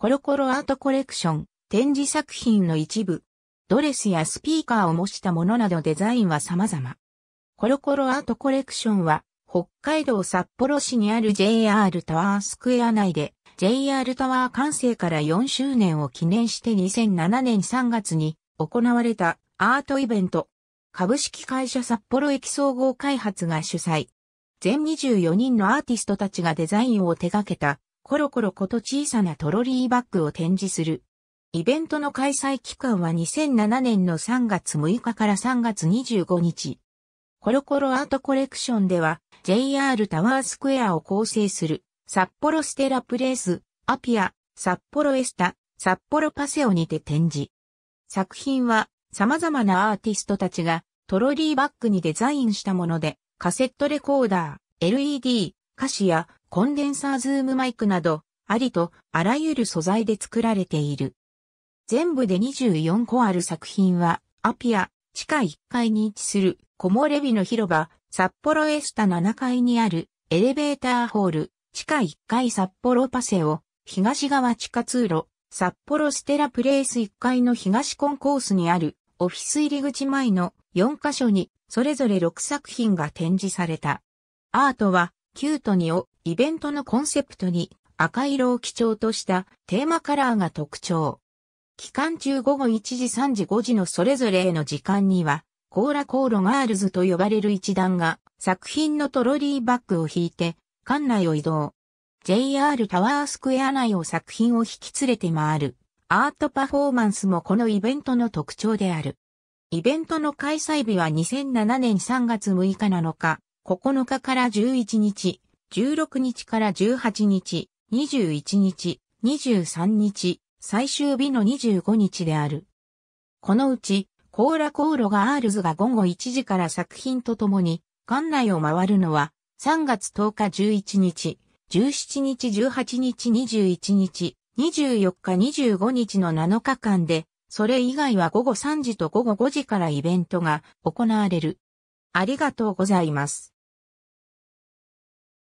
コロコロアートコレクション、展示作品の一部。ドレスやスピーカーを模したものなどデザインは様々。コロコロアートコレクションは、北海道札幌市にある JR タワースクエア内で、JR タワー完成から4周年を記念して2007年3月に行われたアートイベント。株式会社札幌駅総合開発が主催。全24人のアーティストたちがデザインを手掛けたコロコロこと小さなトロリーバッグを展示する。イベントの開催期間は2007年の3月6日から3月25日。コロコロアートコレクションでは JR タワースクエアを構成する札幌ステラプレイス、アピア、札幌エスタ、札幌パセオにて展示。作品は様々なアーティストたちがトロリーバッグにデザインしたものでカセットレコーダー、LED、歌詞やコンデンサーズームマイクなど、ありとあらゆる素材で作られている。全部で24個ある作品は、アピア、地下1階に位置するコモレビの広場、札幌エスタ7階にあるエレベーターホール、地下1階札幌パセオ、東側地下通路、札幌ステラプレイス1階の東コンコースにあるオフィス入り口前の4カ所にそれぞれ6作品が展示された。アートはキュートにをイベントのコンセプトに赤色を基調としたテーマカラーが特徴。期間中午後1時3時5時のそれぞれへの時間には、コーラコーロガールズと呼ばれる一団が作品のトロリーバッグを引いて館内を移動。JR タワースクエア内を作品を引き連れて回る。アートパフォーマンスもこのイベントの特徴である。イベントの開催日は2007年3月6日7日、9日から11日、16日から18日、21日、23日、最終日の25日である。このうち、コーラコーロガールズが午後1時から作品とともに、館内を回るのは、3月10日11日、17日18日21日、24日25日の7日間で、それ以外は午後3時と午後5時からイベントが行われる。ありがとうございます。